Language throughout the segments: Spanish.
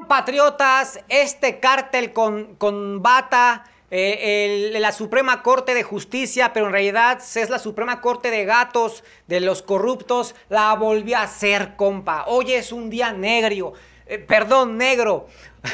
compatriotas, este cártel con, bata, eh, la Suprema Corte de Justicia, pero en realidad es la Suprema Corte de Gatos, de los corruptos, la volvió a hacer, compa. Hoy es un día negro, eh, perdón, negro.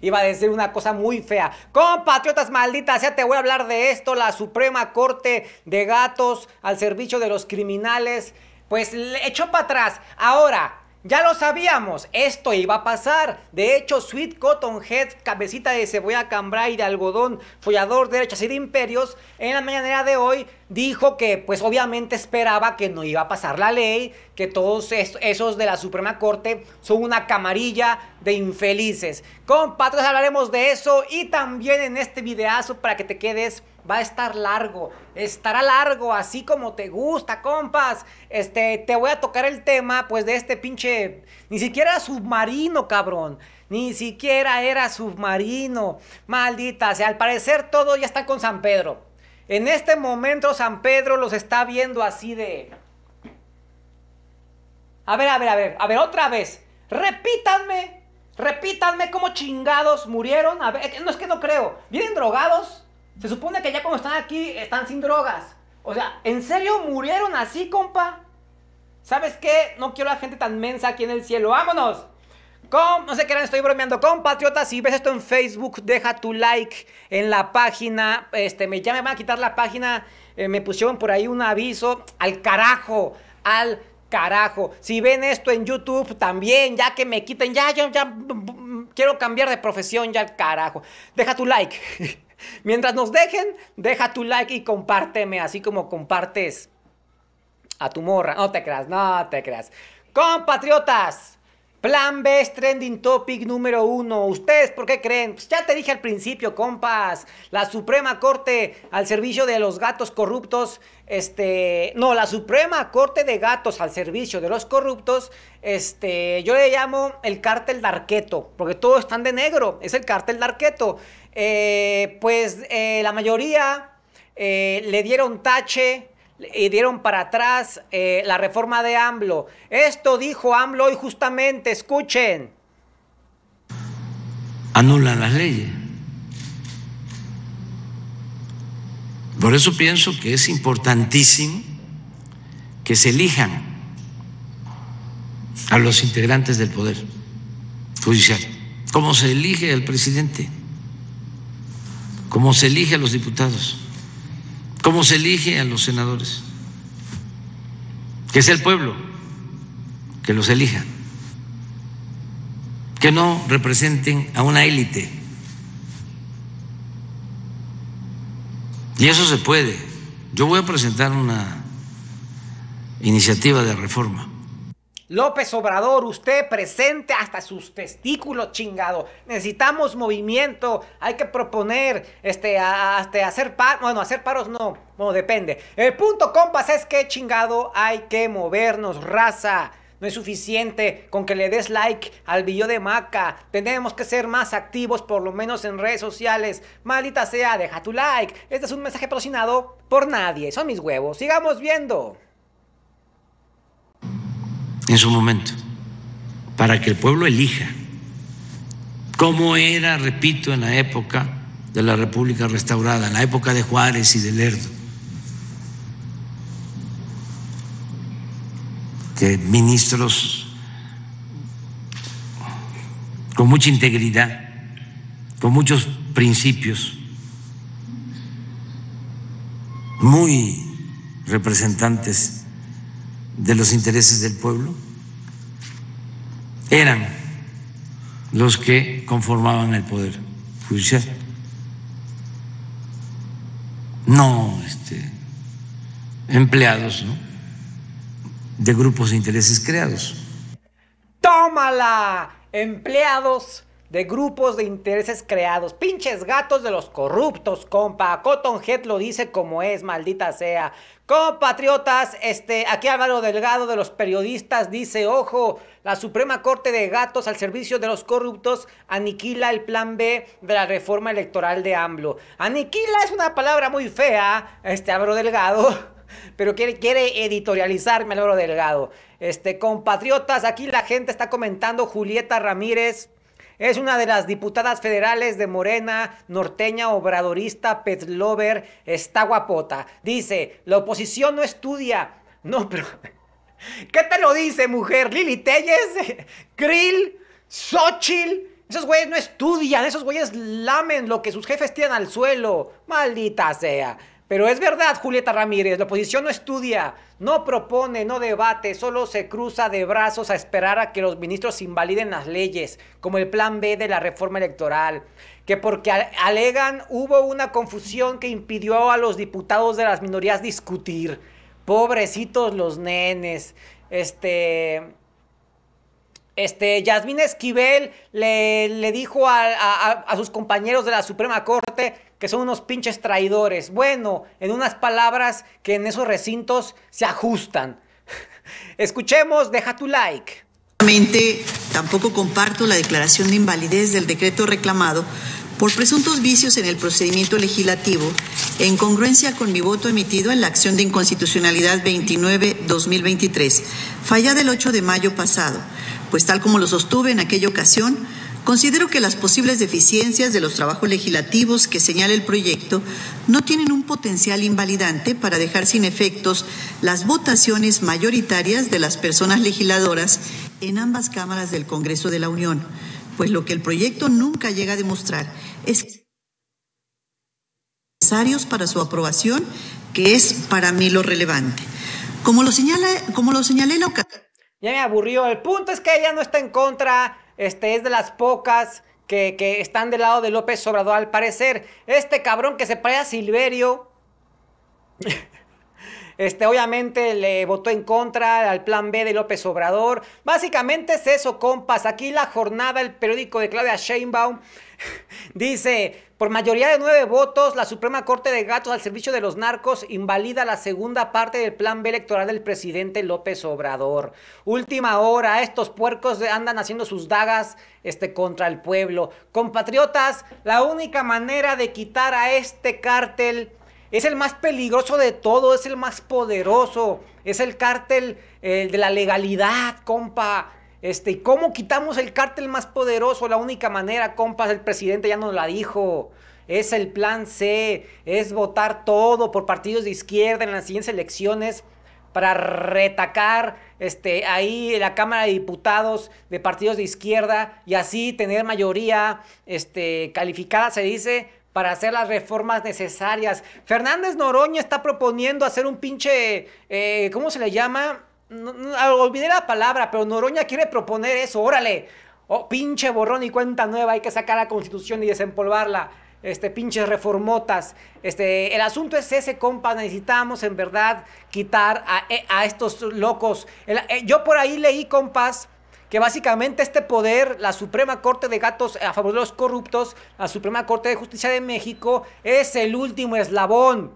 Iba a decir una cosa muy fea. Compatriotas malditas, ya te voy a hablar de esto, la Suprema Corte de Gatos al servicio de los criminales. Pues echó para atrás. Ahora, ya lo sabíamos, esto iba a pasar. De hecho, Sweet Cotton Head, cabecita de cebolla cambray de algodón, follador de derechas y de imperios, en la mañanera de hoy dijo que pues obviamente esperaba que no iba a pasar la ley, que todos esos de la Suprema Corte son una camarilla de infelices. Compadres, hablaremos de eso y también en este videazo para que te quedes va a estar largo, estará largo, así como te gusta, compas. Este, te voy a tocar el tema, pues, de este pinche, ni siquiera submarino, cabrón. Ni siquiera era submarino. Maldita sea, al parecer todo ya está con San Pedro. En este momento San Pedro los está viendo así de... A ver, a ver, a ver, a ver, otra vez. Repítanme, repítanme cómo chingados murieron. A ver, no es que no creo. ¿Vienen drogados? Se supone que ya cuando están aquí están sin drogas. O sea, ¿en serio murieron así, compa? ¿Sabes qué? No quiero a gente tan mensa aquí en el cielo. ¡Vámonos! Com no sé qué estoy bromeando. Compatriotas, si ves esto en Facebook, deja tu like en la página. Este, me, ya me van a quitar la página. Eh, me pusieron por ahí un aviso. Al carajo. Al Carajo, si ven esto en YouTube también, ya que me quiten, ya, ya, ya, quiero cambiar de profesión, ya, carajo. Deja tu like. Mientras nos dejen, deja tu like y compárteme, así como compartes a tu morra. No te creas, no te creas. Compatriotas, Plan B es trending topic número uno. ¿Ustedes por qué creen? Pues ya te dije al principio, compas. La Suprema Corte al servicio de los gatos corruptos. Este. No, la Suprema Corte de Gatos al servicio de los corruptos. Este. Yo le llamo el cártel de Arqueto. Porque todos están de negro. Es el cártel de Arqueto. Eh, pues eh, la mayoría eh, le dieron tache y dieron para atrás eh, la reforma de AMLO. Esto dijo AMLO y justamente, escuchen. Anulan las leyes. Por eso pienso que es importantísimo que se elijan a los integrantes del Poder Judicial. como se elige el presidente? como se elige a los diputados? ¿Cómo se elige a los senadores? Que sea el pueblo que los elija. Que no representen a una élite. Y eso se puede. Yo voy a presentar una iniciativa de reforma López Obrador, usted presente hasta sus testículos, chingado. Necesitamos movimiento, hay que proponer, este, hasta este, hacer paros, bueno, hacer paros no, No, depende. El punto, compas, es que, chingado, hay que movernos, raza. No es suficiente con que le des like al video de Maca. Tenemos que ser más activos, por lo menos en redes sociales. Maldita sea, deja tu like. Este es un mensaje patrocinado por nadie. Son mis huevos. Sigamos viendo en su momento, para que el pueblo elija, como era, repito, en la época de la República restaurada, en la época de Juárez y de Lerdo, que ministros con mucha integridad, con muchos principios, muy representantes de los intereses del pueblo eran los que conformaban el poder judicial. No este, empleados ¿no? de grupos de intereses creados. ¡Tómala! Empleados de grupos de intereses creados. Pinches gatos de los corruptos, compa. Cotton Head lo dice como es, maldita sea. Compatriotas, este, aquí Álvaro Delgado de los periodistas dice, ojo, la Suprema Corte de Gatos al servicio de los corruptos aniquila el plan B de la reforma electoral de AMLO. Aniquila es una palabra muy fea, este Álvaro Delgado pero quiere, quiere editorializarme Álvaro delgado. Este, compatriotas, aquí la gente está comentando Julieta Ramírez. Es una de las diputadas federales de Morena, norteña, obradorista, petlover, está guapota. Dice, la oposición no estudia. No, pero... ¿Qué te lo dice, mujer? Lili Telles, Krill, ¿Sóchil? Esos güeyes no estudian, esos güeyes lamen lo que sus jefes tiran al suelo. Maldita sea. Pero es verdad, Julieta Ramírez, la oposición no estudia, no propone, no debate, solo se cruza de brazos a esperar a que los ministros invaliden las leyes, como el plan B de la reforma electoral, que porque alegan hubo una confusión que impidió a los diputados de las minorías discutir. Pobrecitos los nenes. Este, este, Yasmín Esquivel le, dijo a, a, a sus compañeros de la Suprema Corte que son unos pinches traidores. Bueno, en unas palabras que en esos recintos se ajustan. Escuchemos, deja tu like. Tampoco comparto la declaración de invalidez del decreto reclamado por presuntos vicios en el procedimiento legislativo, en congruencia con mi voto emitido en la acción de inconstitucionalidad 29-2023, fallada el 8 de mayo pasado pues tal como lo sostuve en aquella ocasión, considero que las posibles deficiencias de los trabajos legislativos que señala el proyecto no tienen un potencial invalidante para dejar sin efectos las votaciones mayoritarias de las personas legisladoras en ambas cámaras del Congreso de la Unión, pues lo que el proyecto nunca llega a demostrar es que necesarios para su aprobación, que es para mí lo relevante. Como lo, señala, como lo señalé en ya me aburrió. El punto es que ella no está en contra. Este es de las pocas que, están del lado de López Obrador, al parecer. Este cabrón que se parece a Silverio. Este, obviamente le votó en contra al plan B de López Obrador. Básicamente es eso, compas. Aquí la jornada, el periódico de Claudia Sheinbaum dice, por mayoría de nueve votos, la Suprema Corte de Gatos al servicio de los narcos invalida la segunda parte del plan B electoral del presidente López Obrador. Última hora, estos puercos andan haciendo sus dagas este, contra el pueblo. Compatriotas, la única manera de quitar a este cártel es el más peligroso de todo, es el más poderoso, es el cártel eh, de la legalidad, compa. Este, cómo quitamos el cártel más poderoso? La única manera, es el presidente ya nos la dijo. Es el plan C, es votar todo por partidos de izquierda en las siguientes elecciones para retacar este, ahí la Cámara de Diputados de partidos de izquierda y así tener mayoría este, calificada, se dice, para hacer las reformas necesarias. Fernández Noroña está proponiendo hacer un pinche, eh, ¿cómo se le llama? Ah, olvidé la palabra, pero Noroña quiere proponer eso, órale. Oh, pinche borrón y cuenta nueva, hay que sacar la constitución y desempolvarla. Este, pinches reformotas. Este, el asunto es ese, compa. Necesitamos en verdad quitar a, eh, estos locos. Eh, yo por ahí leí, compas, que básicamente este poder, la Suprema Corte de Gatos a favor de los corruptos, la Suprema Corte de Justicia de México, es el último eslabón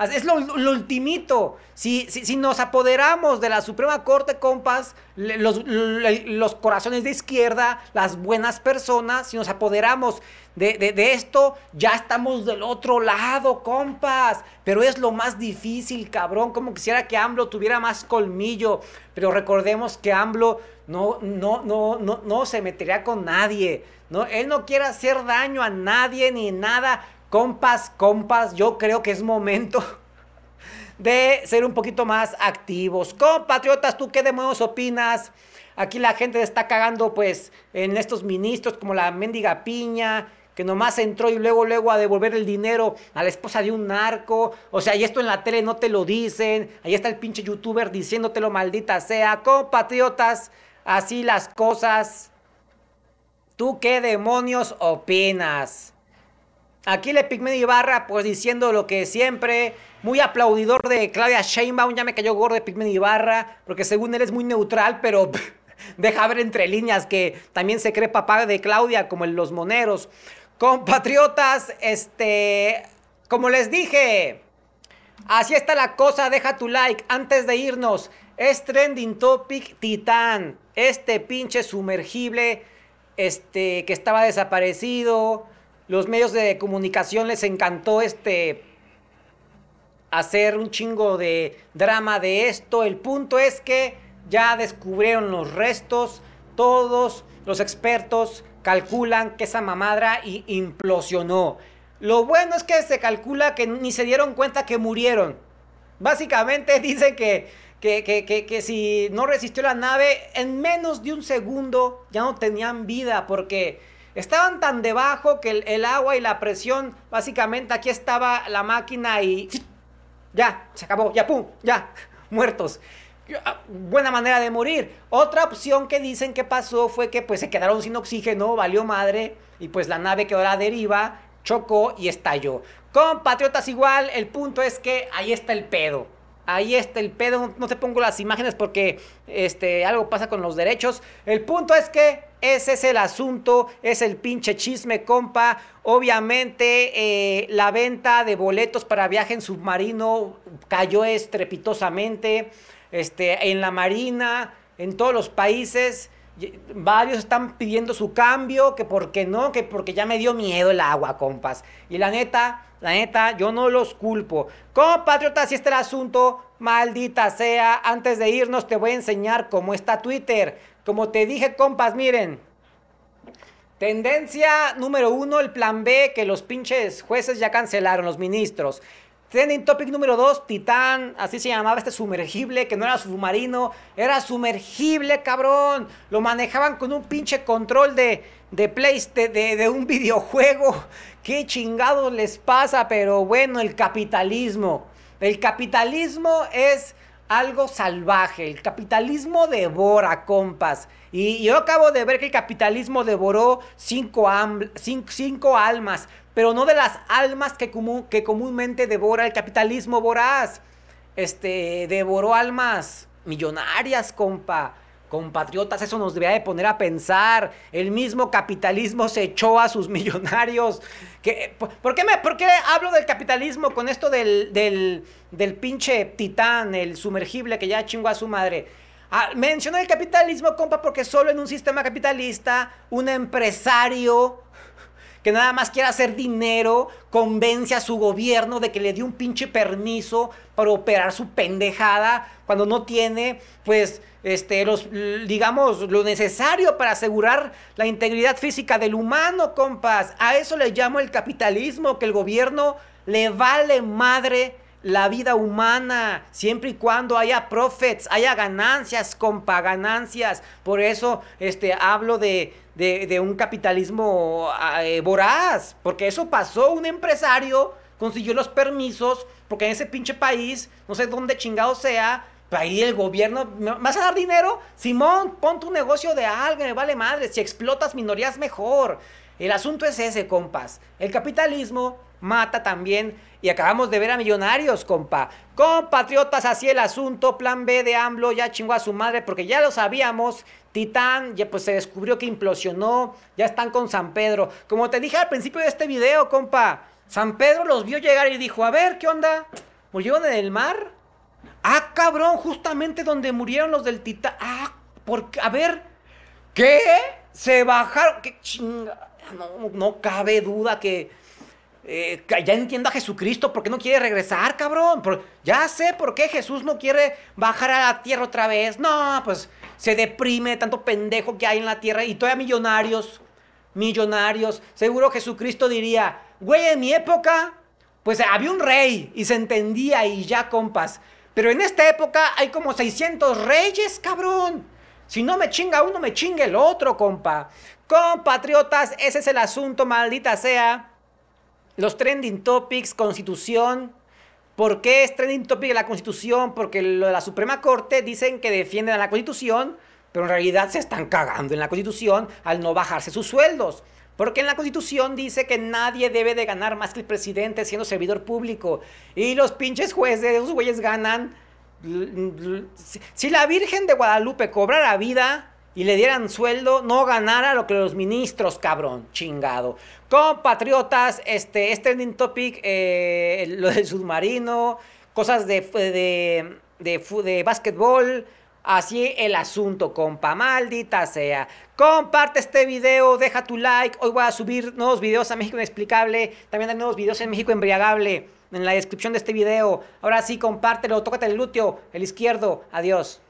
es lo, ultimito. Si, si, nos apoderamos de la Suprema Corte, compas, los, los corazones de izquierda, las buenas personas, si nos apoderamos de, esto, ya estamos del otro lado, compas. Pero es lo más difícil, cabrón. Como quisiera que AMLO tuviera más colmillo. Pero recordemos que AMLO no, no, no, no, no se metería con nadie. No, él no quiere hacer daño a nadie ni nada Compas, compas, yo creo que es momento de ser un poquito más activos. Compatriotas, ¿tú qué demonios opinas? Aquí la gente está cagando pues en estos ministros como la mendiga piña, que nomás entró y luego, luego a devolver el dinero a la esposa de un narco. O sea, y esto en la tele no te lo dicen. Ahí está el pinche youtuber diciéndote lo maldita sea. Compatriotas, así las cosas. ¿Tú qué demonios opinas? Aquí le Pigmen Ibarra, pues diciendo lo que siempre, muy aplaudidor de Claudia Sheinbaum, ya me cayó gordo de Pigmen Ibarra, porque según él es muy neutral, pero deja ver entre líneas que también se cree papá de Claudia, como en los moneros. Compatriotas, este, como les dije, así está la cosa, deja tu like antes de irnos. Es trending topic Titán, este pinche sumergible, este, que estaba desaparecido los medios de comunicación les encantó este hacer un chingo de drama de esto. El punto es que ya descubrieron los restos. Todos los expertos calculan que esa mamadra implosionó. Lo bueno es que se calcula que ni se dieron cuenta que murieron. Básicamente dicen que, que, que, si no resistió la nave, en menos de un segundo ya no tenían vida porque Estaban tan debajo que el, agua y la presión, básicamente aquí estaba la máquina y ya, se acabó, ya, pum, ya, muertos ah, buena manera de morir. Otra opción que dicen que pasó fue que pues se quedaron sin oxígeno, valió madre, y pues la nave quedó a deriva, chocó y estalló. Compatriotas igual, el punto es que ahí está el pedo. Ahí está el pedo, no te pongo las imágenes porque este, algo pasa con los derechos. El punto es que ese es el asunto, es el pinche chisme, compa. Obviamente eh, la venta de boletos para viaje en submarino cayó estrepitosamente este, en la Marina, en todos los países. Varios están pidiendo su cambio, que porque no, que porque ya me dio miedo el agua, compas. Y la neta, la neta, yo no los culpo. Compatriotas, si este el asunto, maldita sea. Antes de irnos te voy a enseñar cómo está Twitter. Como te dije, compas, miren. Tendencia número uno, el plan B que los pinches jueces ya cancelaron, los ministros. Trending topic número dos, Titán, así se llamaba este sumergible, que no era submarino, era sumergible, cabrón. Lo manejaban con un pinche control de, de de, un videojuego. ¿Qué chingados les pasa? Pero bueno, el capitalismo. El capitalismo es algo salvaje. El capitalismo devora, compas. Y yo acabo de ver que el capitalismo devoró cinco, almas, pero no de las almas que, que comúnmente devora el capitalismo voraz. Este, devoró almas millonarias, compa Compatriotas, eso nos debería de poner a pensar. El mismo capitalismo se echó a sus millonarios. ¿Qué, por, qué me, por, hablo del capitalismo con esto del, pinche titán, el sumergible que ya chingó a su madre? Ah, menciono el capitalismo, compa, porque solo en un sistema capitalista un empresario que nada más quiere hacer dinero, convence a su gobierno de que le dio un pinche permiso para operar su pendejada cuando no tiene, pues, este, los, digamos, lo necesario para asegurar la integridad física del humano, compas. A eso le llamo el capitalismo, que el gobierno le vale madre la vida humana, siempre y cuando haya profits, haya ganancias, ganancias, Por eso este, hablo de, de, un capitalismo ah, eh, voraz, porque eso pasó. Un empresario consiguió los permisos, porque en ese pinche país, no sé dónde chingado sea, pues ahí el gobierno, vas a dar dinero? Simón, pon tu negocio de algo, me vale madre. Si explotas minorías, mejor. El asunto es ese, compas. El capitalismo mata también. Y acabamos de ver a millonarios, compa. Compatriotas, así el asunto. Plan B de AMLO ya chingó a su madre porque ya lo sabíamos. Titán, ya pues se descubrió que implosionó. Ya están con San Pedro. Como te dije al principio de este video, compa. San Pedro los vio llegar y dijo, a ver, ¿qué onda? ¿Murieron en el mar? Ah, cabrón, justamente donde murieron los del Titán. Ah, porque, a ver, ¿qué? Se bajaron, qué chinga no, cabe duda que, eh, ya entiendo a Jesucristo, ¿por qué no quiere regresar, cabrón? ya sé por qué Jesús no quiere bajar a la tierra otra vez. No, pues se deprime tanto pendejo que hay en la tierra y todavía millonarios, millonarios. Seguro Jesucristo diría, güey, en mi época, pues había un rey y se entendía y ya, compas. Pero en esta época hay como 600 reyes, cabrón. Si no me chinga uno, me chinga el otro, compa. Compatriotas, ese es el asunto, maldita sea. Los trending topics, constitución. ¿Por qué es trending topic la constitución? Porque lo de la Suprema Corte dicen que defienden a la constitución, pero en realidad se están cagando en la constitución al no bajarse sus sueldos. Porque en la Constitución dice que nadie debe de ganar más que el presidente siendo servidor público. Y los pinches jueces, esos güeyes ganan si la Virgen de Guadalupe cobrara vida y le dieran sueldo, no ganara lo que los ministros, cabrón, chingado. Compatriotas, este, este topic, eh, lo del submarino, cosas de, de, de, de básquetbol, Así el asunto, compa, maldita sea. Comparte este video, deja tu like. Hoy voy a subir nuevos videos a México Inexplicable. También hay nuevos videos en México Embriagable en la descripción de este video. Ahora sí, compártelo, tócate el lúteo, el izquierdo. Adiós.